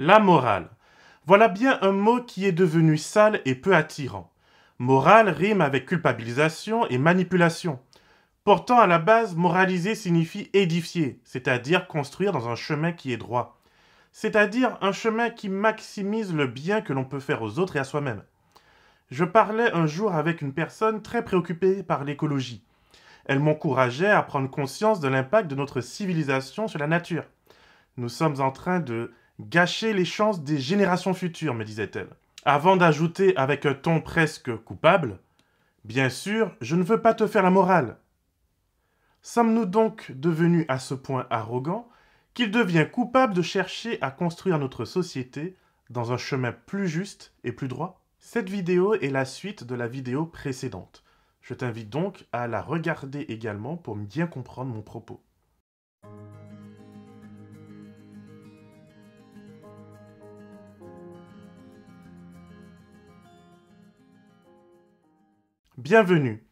La morale. Voilà bien un mot qui est devenu sale et peu attirant. Morale rime avec culpabilisation et manipulation. Pourtant, à la base, moraliser signifie édifier, c'est-à-dire construire dans un chemin qui est droit. C'est-à-dire un chemin qui maximise le bien que l'on peut faire aux autres et à soi-même. Je parlais un jour avec une personne très préoccupée par l'écologie. Elle m'encourageait à prendre conscience de l'impact de notre civilisation sur la nature. Nous sommes en train de gâcher les chances des générations futures, me disait-elle. Avant d'ajouter avec un ton presque coupable, Bien sûr, je ne veux pas te faire la morale. Sommes-nous donc devenus à ce point arrogants qu'il devient coupable de chercher à construire notre société dans un chemin plus juste et plus droit Cette vidéo est la suite de la vidéo précédente. Je t'invite donc à la regarder également pour bien comprendre mon propos. Bienvenue.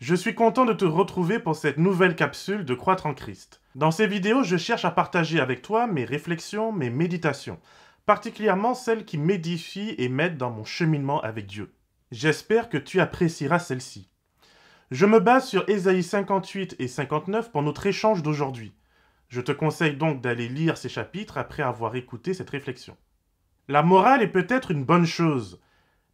Je suis content de te retrouver pour cette nouvelle capsule de Croître en Christ. Dans ces vidéos, je cherche à partager avec toi mes réflexions, mes méditations, particulièrement celles qui m'édifient et m'aident dans mon cheminement avec Dieu. J'espère que tu apprécieras celle ci Je me base sur Ésaïe 58 et 59 pour notre échange d'aujourd'hui. Je te conseille donc d'aller lire ces chapitres après avoir écouté cette réflexion. La morale est peut-être une bonne chose,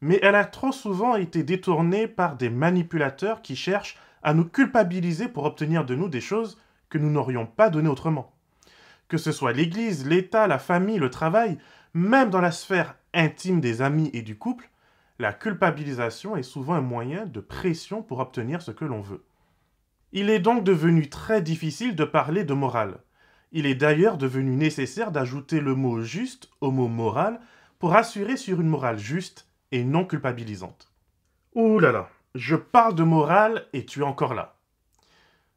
mais elle a trop souvent été détournée par des manipulateurs qui cherchent à nous culpabiliser pour obtenir de nous des choses que nous n'aurions pas données autrement. Que ce soit l'Église, l'État, la famille, le travail, même dans la sphère intime des amis et du couple, la culpabilisation est souvent un moyen de pression pour obtenir ce que l'on veut. Il est donc devenu très difficile de parler de morale. Il est d'ailleurs devenu nécessaire d'ajouter le mot juste au mot moral pour assurer sur une morale juste et non culpabilisante. Ouh là là, je parle de morale et tu es encore là.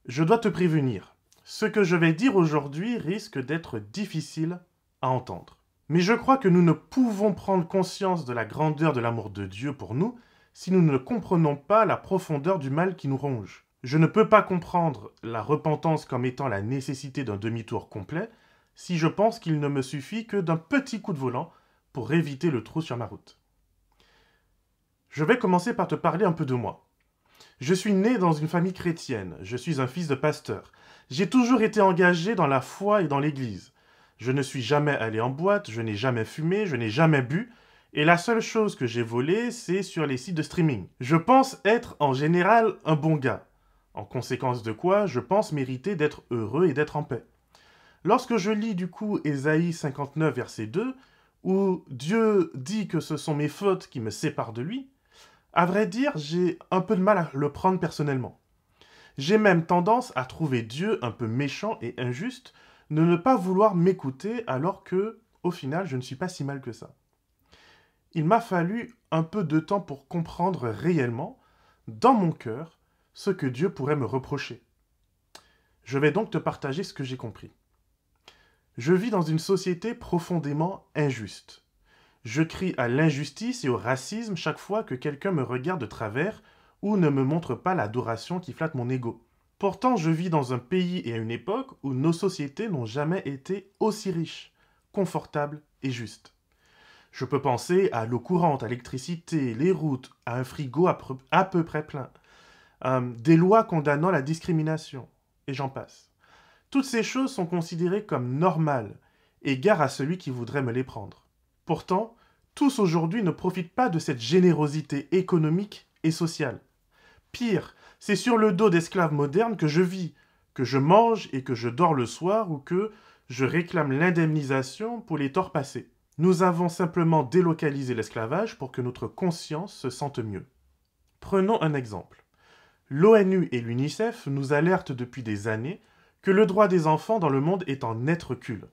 Je dois te prévenir, ce que je vais dire aujourd'hui risque d'être difficile à entendre. Mais je crois que nous ne pouvons prendre conscience de la grandeur de l'amour de Dieu pour nous si nous ne comprenons pas la profondeur du mal qui nous ronge. Je ne peux pas comprendre la repentance comme étant la nécessité d'un demi-tour complet si je pense qu'il ne me suffit que d'un petit coup de volant pour éviter le trou sur ma route. Je vais commencer par te parler un peu de moi. Je suis né dans une famille chrétienne, je suis un fils de pasteur. J'ai toujours été engagé dans la foi et dans l'Église. Je ne suis jamais allé en boîte, je n'ai jamais fumé, je n'ai jamais bu, et la seule chose que j'ai volée, c'est sur les sites de streaming. Je pense être en général un bon gars, en conséquence de quoi je pense mériter d'être heureux et d'être en paix. Lorsque je lis du coup Ésaïe 59 verset 2, où Dieu dit que ce sont mes fautes qui me séparent de lui, à vrai dire, j'ai un peu de mal à le prendre personnellement. J'ai même tendance à trouver Dieu un peu méchant et injuste, de ne pas vouloir m'écouter alors que, au final, je ne suis pas si mal que ça. Il m'a fallu un peu de temps pour comprendre réellement, dans mon cœur, ce que Dieu pourrait me reprocher. Je vais donc te partager ce que j'ai compris. Je vis dans une société profondément injuste. Je crie à l'injustice et au racisme chaque fois que quelqu'un me regarde de travers ou ne me montre pas l'adoration qui flatte mon ego. Pourtant, je vis dans un pays et à une époque où nos sociétés n'ont jamais été aussi riches, confortables et justes. Je peux penser à l'eau courante, à l'électricité, les routes, à un frigo à, peu près plein, hum, des lois condamnant la discrimination, et j'en passe. Toutes ces choses sont considérées comme normales, et à celui qui voudrait me les prendre. Pourtant, tous aujourd'hui ne profitent pas de cette générosité économique et sociale. Pire, c'est sur le dos d'esclaves modernes que je vis, que je mange et que je dors le soir ou que je réclame l'indemnisation pour les torts passés. Nous avons simplement délocalisé l'esclavage pour que notre conscience se sente mieux. Prenons un exemple. L'ONU et l'UNICEF nous alertent depuis des années que le droit des enfants dans le monde est en net recul.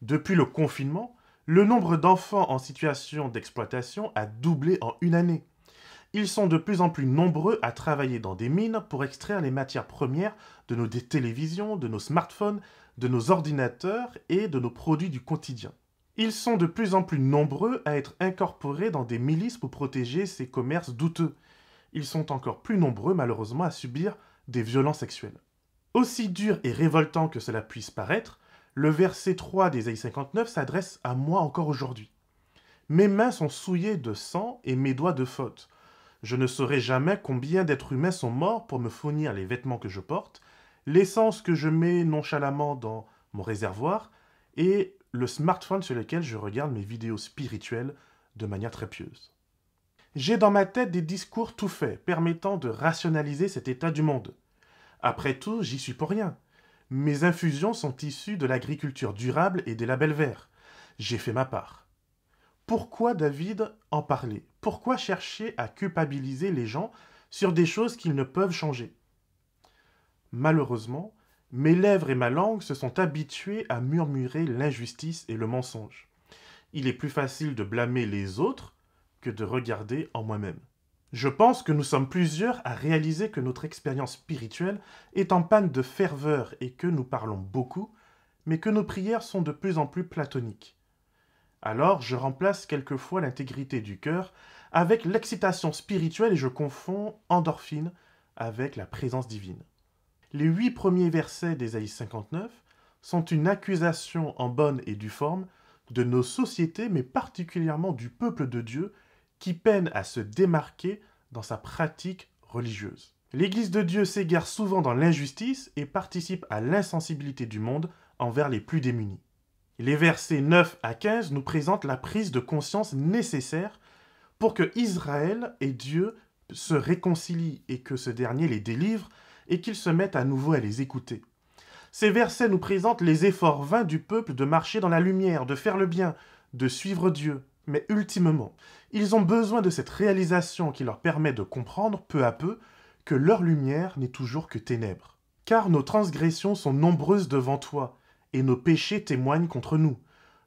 Depuis le confinement, le nombre d'enfants en situation d'exploitation a doublé en une année. Ils sont de plus en plus nombreux à travailler dans des mines pour extraire les matières premières de nos télévisions, de nos smartphones, de nos ordinateurs et de nos produits du quotidien. Ils sont de plus en plus nombreux à être incorporés dans des milices pour protéger ces commerces douteux. Ils sont encore plus nombreux malheureusement à subir des violences sexuelles. Aussi dur et révoltant que cela puisse paraître, le verset 3 d'Ésaïe 59 s'adresse à moi encore aujourd'hui. Mes mains sont souillées de sang et mes doigts de faute. Je ne saurais jamais combien d'êtres humains sont morts pour me fournir les vêtements que je porte, l'essence que je mets nonchalamment dans mon réservoir et le smartphone sur lequel je regarde mes vidéos spirituelles de manière très pieuse. J'ai dans ma tête des discours tout faits permettant de rationaliser cet état du monde. Après tout, j'y suis pour rien. Mes infusions sont issues de l'agriculture durable et des labels verts. J'ai fait ma part. Pourquoi David en parler Pourquoi chercher à culpabiliser les gens sur des choses qu'ils ne peuvent changer Malheureusement, mes lèvres et ma langue se sont habituées à murmurer l'injustice et le mensonge. Il est plus facile de blâmer les autres que de regarder en moi-même. Je pense que nous sommes plusieurs à réaliser que notre expérience spirituelle est en panne de ferveur et que nous parlons beaucoup, mais que nos prières sont de plus en plus platoniques. Alors je remplace quelquefois l'intégrité du cœur avec l'excitation spirituelle et je confonds endorphine avec la présence divine. Les huit premiers versets d'Ésaïe 59 sont une accusation en bonne et due forme de nos sociétés, mais particulièrement du peuple de Dieu, qui peine à se démarquer dans sa pratique religieuse. L'Église de Dieu s'égare souvent dans l'injustice et participe à l'insensibilité du monde envers les plus démunis. Les versets 9 à 15 nous présentent la prise de conscience nécessaire pour que Israël et Dieu se réconcilient et que ce dernier les délivre et qu'ils se mettent à nouveau à les écouter. Ces versets nous présentent les efforts vains du peuple de marcher dans la lumière, de faire le bien, de suivre Dieu. Mais ultimement, ils ont besoin de cette réalisation qui leur permet de comprendre peu à peu que leur lumière n'est toujours que ténèbres. Car nos transgressions sont nombreuses devant toi, et nos péchés témoignent contre nous.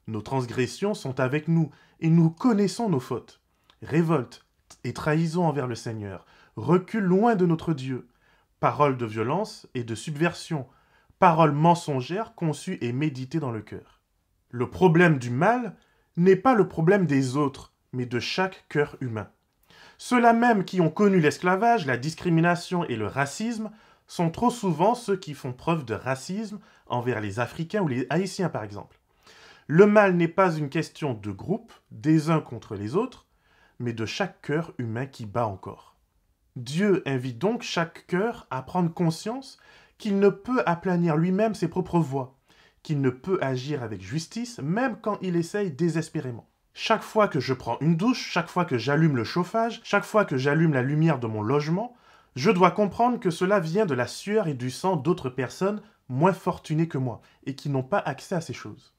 Nos transgressions sont avec nous, et nous connaissons nos fautes. Révolte et trahison envers le Seigneur, recul loin de notre Dieu, paroles de violence et de subversion, paroles mensongères conçues et méditées dans le cœur. Le problème du mal n'est pas le problème des autres, mais de chaque cœur humain. Ceux-là même qui ont connu l'esclavage, la discrimination et le racisme sont trop souvent ceux qui font preuve de racisme envers les Africains ou les Haïtiens par exemple. Le mal n'est pas une question de groupe, des uns contre les autres, mais de chaque cœur humain qui bat encore. Dieu invite donc chaque cœur à prendre conscience qu'il ne peut aplanir lui-même ses propres voies, qu'il ne peut agir avec justice même quand il essaye désespérément. Chaque fois que je prends une douche, chaque fois que j'allume le chauffage, chaque fois que j'allume la lumière de mon logement, je dois comprendre que cela vient de la sueur et du sang d'autres personnes moins fortunées que moi et qui n'ont pas accès à ces choses.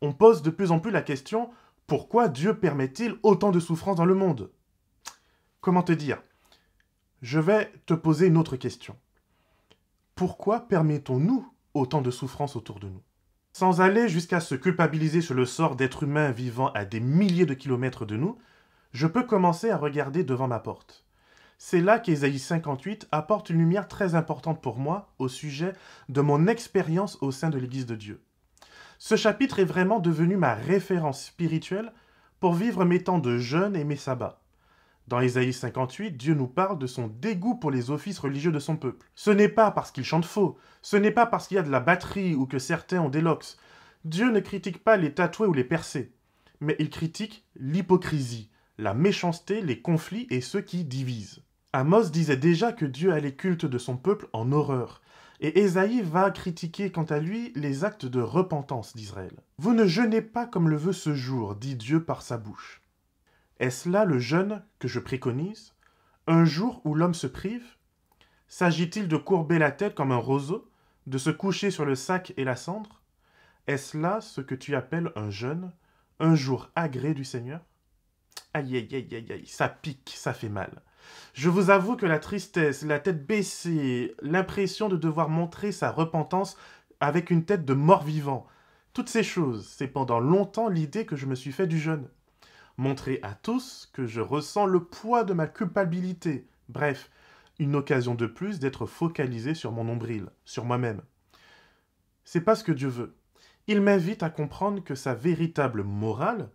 On pose de plus en plus la question pourquoi Dieu permet-il autant de souffrance dans le monde Comment te dire Je vais te poser une autre question. Pourquoi permettons-nous autant de souffrance autour de nous sans aller jusqu'à se culpabiliser sur le sort d'êtres humains vivant à des milliers de kilomètres de nous, je peux commencer à regarder devant ma porte. C'est là qu'Ésaïe 58 apporte une lumière très importante pour moi au sujet de mon expérience au sein de l'Église de Dieu. Ce chapitre est vraiment devenu ma référence spirituelle pour vivre mes temps de jeûne et mes sabbats. Dans Ésaïe 58, Dieu nous parle de son dégoût pour les offices religieux de son peuple. Ce n'est pas parce qu'il chante faux, ce n'est pas parce qu'il y a de la batterie ou que certains ont des locks. Dieu ne critique pas les tatoués ou les percés, mais il critique l'hypocrisie, la méchanceté, les conflits et ceux qui divisent. Amos disait déjà que Dieu a les cultes de son peuple en horreur, et Ésaïe va critiquer quant à lui les actes de repentance d'Israël. Vous ne jeûnez pas comme le veut ce jour, dit Dieu par sa bouche. Est-ce là le jeûne que je préconise Un jour où l'homme se prive S'agit-il de courber la tête comme un roseau, de se coucher sur le sac et la cendre Est-ce là ce que tu appelles un jeûne, un jour agré du Seigneur Aïe, aïe, aïe, aïe, aïe, ça pique, ça fait mal. Je vous avoue que la tristesse, la tête baissée, l'impression de devoir montrer sa repentance avec une tête de mort vivant, toutes ces choses, c'est pendant longtemps l'idée que je me suis fait du jeûne montrer à tous que je ressens le poids de ma culpabilité. Bref, une occasion de plus d'être focalisé sur mon nombril, sur moi-même. C'est pas ce que Dieu veut. Il m'invite à comprendre que sa véritable morale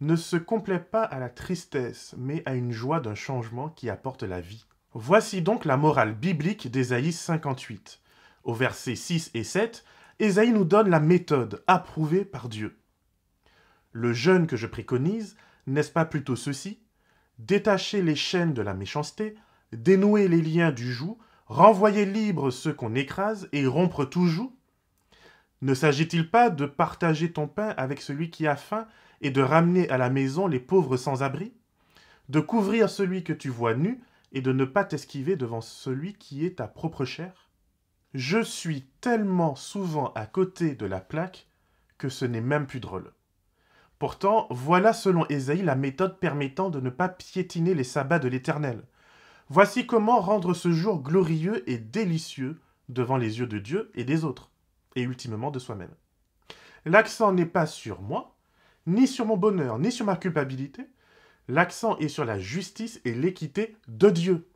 ne se complète pas à la tristesse, mais à une joie d'un changement qui apporte la vie. Voici donc la morale biblique d'Ésaïe 58. Au verset 6 et 7, Ésaïe nous donne la méthode approuvée par Dieu. Le jeûne que je préconise n'est-ce pas plutôt ceci Détacher les chaînes de la méchanceté, dénouer les liens du joug, renvoyer libre ceux qu'on écrase et rompre tout joug Ne s'agit-il pas de partager ton pain avec celui qui a faim et de ramener à la maison les pauvres sans-abri De couvrir celui que tu vois nu et de ne pas t'esquiver devant celui qui est ta propre chair Je suis tellement souvent à côté de la plaque que ce n'est même plus drôle. Pourtant, voilà selon Ésaïe la méthode permettant de ne pas piétiner les sabbats de l'Éternel. Voici comment rendre ce jour glorieux et délicieux devant les yeux de Dieu et des autres, et ultimement de soi-même. L'accent n'est pas sur moi, ni sur mon bonheur, ni sur ma culpabilité. L'accent est sur la justice et l'équité de Dieu.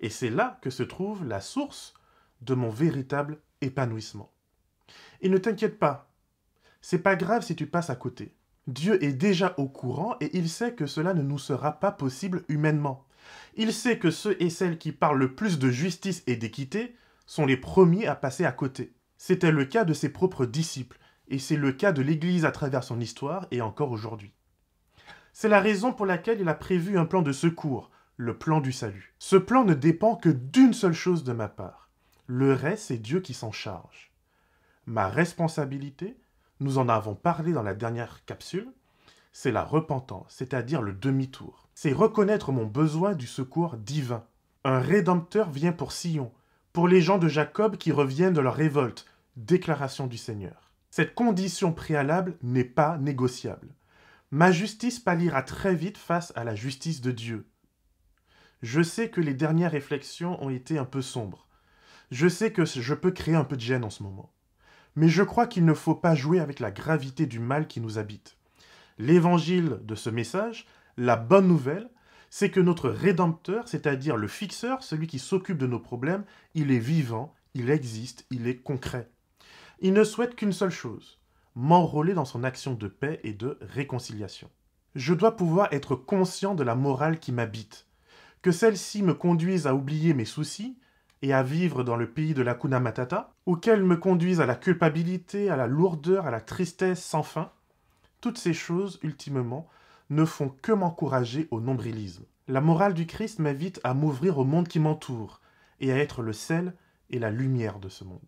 Et c'est là que se trouve la source de mon véritable épanouissement. Et ne t'inquiète pas, c'est pas grave si tu passes à côté. Dieu est déjà au courant et il sait que cela ne nous sera pas possible humainement. Il sait que ceux et celles qui parlent le plus de justice et d'équité sont les premiers à passer à côté. C'était le cas de ses propres disciples, et c'est le cas de l'Église à travers son histoire et encore aujourd'hui. C'est la raison pour laquelle il a prévu un plan de secours, le plan du salut. Ce plan ne dépend que d'une seule chose de ma part. Le reste, c'est Dieu qui s'en charge. Ma responsabilité, nous en avons parlé dans la dernière capsule. C'est la repentance, c'est-à-dire le demi-tour. C'est reconnaître mon besoin du secours divin. Un rédempteur vient pour Sion, pour les gens de Jacob qui reviennent de leur révolte. Déclaration du Seigneur. Cette condition préalable n'est pas négociable. Ma justice pâlira très vite face à la justice de Dieu. Je sais que les dernières réflexions ont été un peu sombres. Je sais que je peux créer un peu de gêne en ce moment mais je crois qu'il ne faut pas jouer avec la gravité du mal qui nous habite. L'évangile de ce message, la bonne nouvelle, c'est que notre Rédempteur, c'est-à-dire le fixeur, celui qui s'occupe de nos problèmes, il est vivant, il existe, il est concret. Il ne souhaite qu'une seule chose, m'enrôler dans son action de paix et de réconciliation. Je dois pouvoir être conscient de la morale qui m'habite, que celle-ci me conduise à oublier mes soucis, et à vivre dans le pays de la Kuna Matata, ou qu'elles me conduisent à la culpabilité, à la lourdeur, à la tristesse sans fin, toutes ces choses, ultimement, ne font que m'encourager au nombrilisme. La morale du Christ m'invite à m'ouvrir au monde qui m'entoure, et à être le sel et la lumière de ce monde.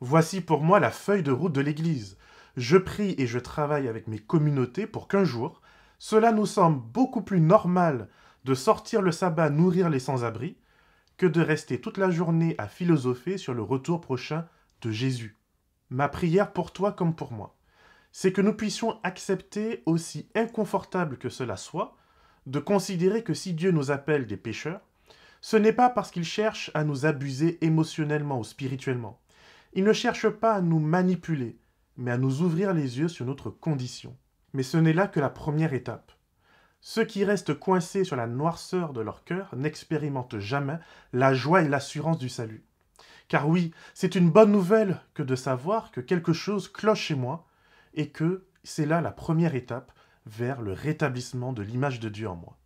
Voici pour moi la feuille de route de l'Église. Je prie et je travaille avec mes communautés pour qu'un jour, cela nous semble beaucoup plus normal de sortir le sabbat nourrir les sans-abri, que de rester toute la journée à philosopher sur le retour prochain de Jésus. Ma prière pour toi comme pour moi, c'est que nous puissions accepter, aussi inconfortable que cela soit, de considérer que si Dieu nous appelle des pécheurs, ce n'est pas parce qu'il cherche à nous abuser émotionnellement ou spirituellement. Il ne cherche pas à nous manipuler, mais à nous ouvrir les yeux sur notre condition. Mais ce n'est là que la première étape. Ceux qui restent coincés sur la noirceur de leur cœur n'expérimentent jamais la joie et l'assurance du salut. Car oui, c'est une bonne nouvelle que de savoir que quelque chose cloche chez moi et que c'est là la première étape vers le rétablissement de l'image de Dieu en moi.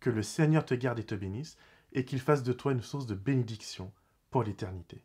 Que le Seigneur te garde et te bénisse et qu'il fasse de toi une source de bénédiction pour l'éternité.